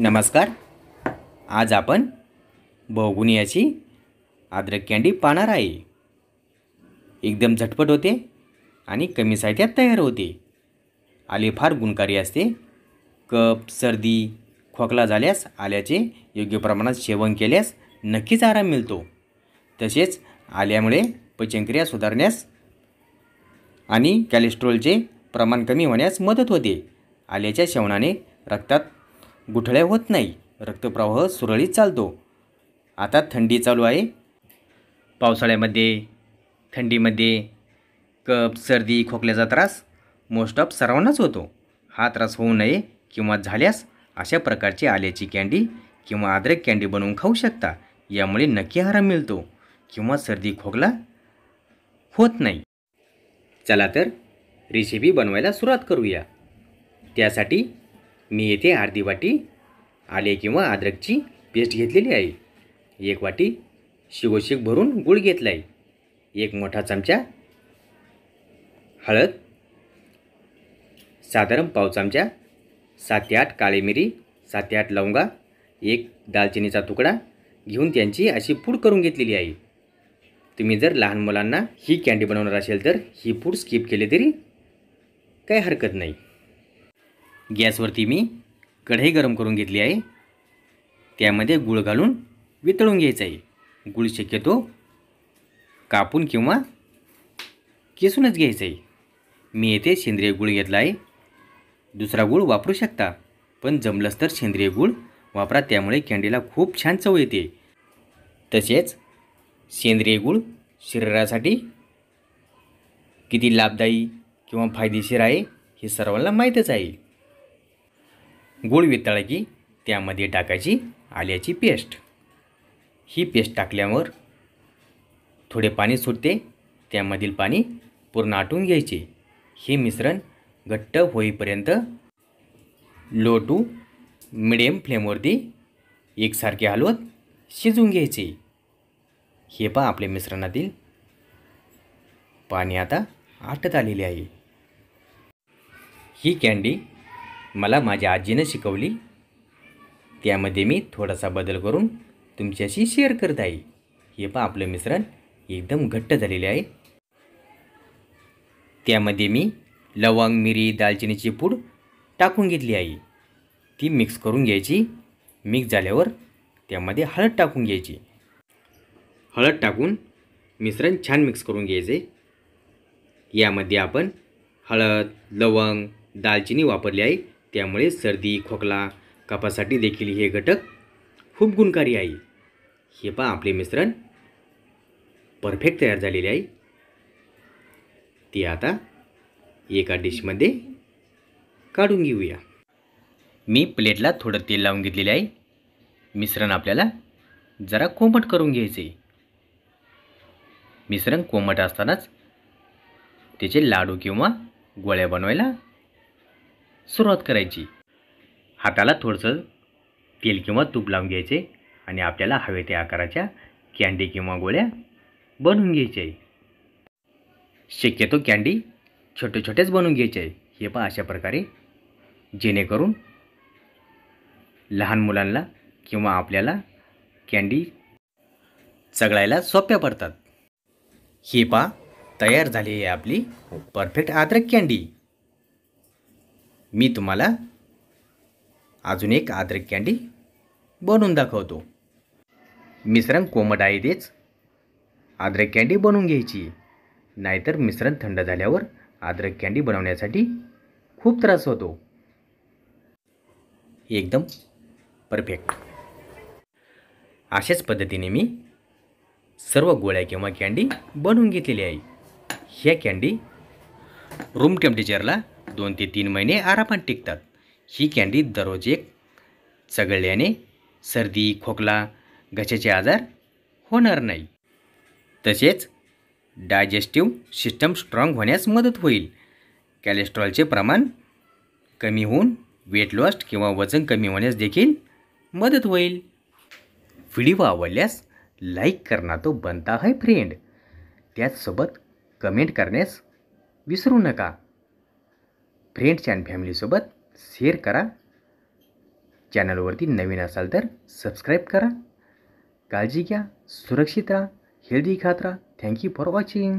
नमस्कार आज आपण बहुगुणी याची अद्रक कँडी पाहणार आहे एकदम झटपट होते आणि कमी साहित्यात तयार होते आले फार गुणकारी असते कप सर्दी खोकला झाल्यास आल्याचे योग्य प्रमाणात सेवन केल्यास नक्कीच आराम मिळतो तसेच आल्यामुळे पचनक्रिया सुधारण्यास आणि कॅलेस्ट्रॉलचे प्रमाण कमी होण्यास मदत होते आल्याच्या सेवनाने रक्तात गुठळ्या होत नाही रक्तप्रवाह सुरळीत चालतो आता थंडी चालू आहे पावसाळ्यामध्ये थंडीमध्ये कप सर्दी खोकल्याचा त्रास मोस्ट ऑफ सर्वांनाच होतो हा त्रास होऊ नये किंवा झाल्यास अशा प्रकारची आल्याची कँडी किंवा अद्रक कँडी बनवून खाऊ शकता यामुळे नक्की आराम मिळतो किंवा सर्दी खोकला होत नाही चला तर रेसिपी बनवायला सुरुवात करूया त्यासाठी मी येथे अर्धी वाटी आले किंवा अद्रकची पेस्ट घेतलेली आहे एक वाटी शिगोशिक भरून गूळ घेतला आहे एक मोठा चमचा हळद साधारण पाव चमचा सात ते आठ काळी मिरी सात ते आठ लवंगा एक दालचिनीचा तुकडा घेऊन त्यांची अशी पूड करून घेतलेली आहे तुम्ही जर लहान मुलांना ही कँडी बनवणार असेल तर ही पूड स्किप केली तरी काही हरकत नाही गॅसवरती मी कढई गरम करून घेतली आहे त्यामध्ये गूळ घालून वितळून घ्यायचं आहे गूळ शक्यतो कापून किंवा किसूनच घ्यायचं आहे मी येथे सेंद्रिय गूळ घेतला आहे दुसरा गूळ वापरू शकता पण जमलंच तर सेंद्रिय गूळ वापरा त्यामुळे कँडीला खूप छान चव येते तसेच सेंद्रिय गूळ शरीरासाठी किती लाभदायी किंवा फायदेशीर आहे हे सर्वांना माहीतच आहे गुळ वितळा की त्यामध्ये टाकायची आल्याची पेस्ट ही पेस्ट टाकल्यावर थोडे पाणी सुटते त्यामधील पाणी पूर्ण आटून घ्यायचे हे मिश्रण घट्ट होईपर्यंत लो टू मिडियम फ्लेमवरती एकसारखे हलवत शिजून घ्यायचे हे पहा आपल्या मिश्रणातील पाणी आता आटत आलेले आहे ही कॅन्डी मला माझ्या आजीनं शिकवली त्यामध्ये मी थोडासा बदल करून तुमच्याशी शेअर करत आहे हे पण आपलं मिश्रण एकदम घट्ट झालेले आहे त्यामध्ये मी लवंग मिरी दालचिनीची पूड टाकून घेतली आहे ती मिक्स करून घ्यायची मिक्स झाल्यावर त्यामध्ये हळद टाकून घ्यायची हळद टाकून मिश्रण छान मिक्स करून घ्यायचे यामध्ये आपण हळद लवंग दालचिनी वापरली आहे त्यामुळे सर्दी खोकला कपासाठी देखील हे घटक खूप गुणकारी आहे हे पहा आपले मिश्रण परफेक्ट तयार झालेले आहे ती आता एका डिशमध्ये काढून घेऊया मी प्लेटला थोडं तेल लावून घेतलेले आहे मिश्रण आपल्याला जरा कोमट करून घ्यायचे आहे मिश्रण कोमट असतानाच त्याचे लाडू किंवा गोळ्या बनवायला सुरुवात करायची हाताला थोडंसं तेल किंवा तूप लावून घ्यायचे आणि आपल्याला हवे त्या आकाराच्या कँडी किंवा गोळ्या बनवून घ्यायच्या आहे शक्यतो कँडी छोटे छोटेच बनवून घ्यायचे आहे हे पहा अशा प्रकारे जेणेकरून लहान मुलांना किंवा आपल्याला कँडी चगळायला सोप्या पडतात हे पा तयार झाली आहे आपली परफेक्ट अद्रक कँडी मी तुम्हाला अजून एक आद्रक कँडी बनवून दाखवतो मिश्रण कोमट आहे तेच आद्रक कँडी बनवून घ्यायची नाहीतर मिश्रण थंड झाल्यावर आद्रक कँडी बनवण्यासाठी खूप त्रास होतो एकदम परफेक्ट अशाच पद्धतीने मी सर्व गोळ्या किंवा कँडी बनवून घेतलेली आहे ह्या कँडी रूम टेम्परेचरला दोन ते तीन महिने आरामात टिकतात ही कँडी दररोज एक चगळल्याने सर्दी खोकला घशाचे आजार होणार नाही तसेच डायजेस्टिव्ह सिस्टम स्ट्रॉंग होण्यास मदत होईल कॅलेस्ट्रॉलचे प्रमाण कमी होऊन वेट लॉस्ट किंवा वजन कमी होण्यास देखील मदत होईल व्हिडिओ आवडल्यास लाईक करणार तो बनता है फ्रेंड त्याचसोबत कमेंट करण्यास विसरू नका फ्रेंड्स अँड फॅमिलीसोबत शेअर करा चॅनलवरती नवीन असाल तर सबस्क्राईब करा काळजी घ्या सुरक्षित राहा हेल्दी खात राहा थँक्यू फॉर वॉचिंग